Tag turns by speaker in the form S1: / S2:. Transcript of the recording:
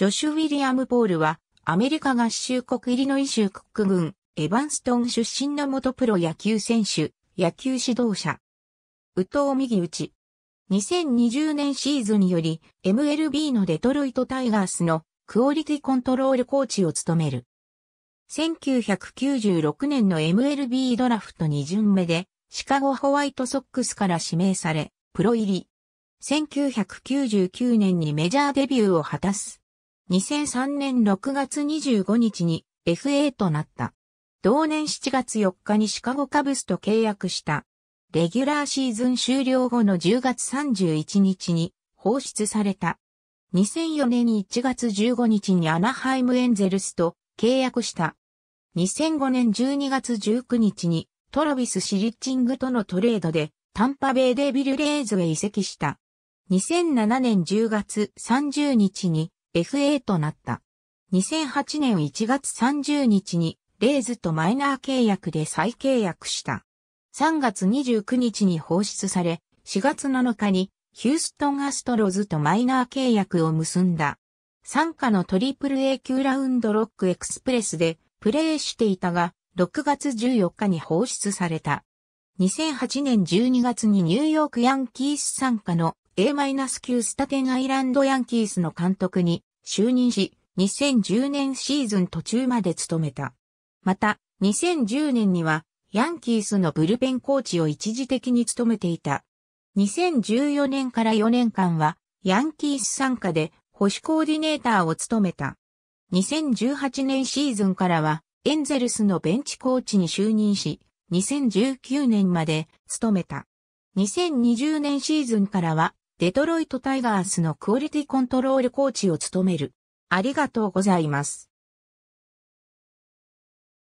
S1: ジョシュ・ウィリアム・ポールは、アメリカ合衆国イリノイ州国軍、エヴァンストン出身の元プロ野球選手、野球指導者。宇藤右打ち。2020年シーズンより、MLB のデトロイト・タイガースのクオリティコントロールコーチを務める。1996年の MLB ドラフト2巡目で、シカゴホワイトソックスから指名され、プロ入り。1999年にメジャーデビューを果たす。2003年6月25日に FA となった。同年7月4日にシカゴカブスと契約した。レギュラーシーズン終了後の10月31日に放出された。2004年1月15日にアナハイムエンゼルスと契約した。2005年12月19日にトラビス・シリッチングとのトレードでタンパベイデビル・レイズへ移籍した。2007年10月30日に FA となった。2008年1月30日にレイズとマイナー契約で再契約した。3月29日に放出され、4月7日にヒューストンアストロズとマイナー契約を結んだ。参加の AAA 級ラウンドロックエクスプレスでプレーしていたが、6月14日に放出された。2008年12月にニューヨークヤンキース参加の A-9 スタテンアイランドヤンキースの監督に就任し、2010年シーズン途中まで務めた。また、2010年には、ヤンキースのブルペンコーチを一時的に務めていた。2014年から4年間は、ヤンキース参加で保守コーディネーターを務めた。2018年シーズンからは、エンゼルスのベンチコーチに就任し、2019年まで務めた。2020年シーズンからは、デトロイトタイガースのクオリティコントロールコーチを務める。ありがとうございます。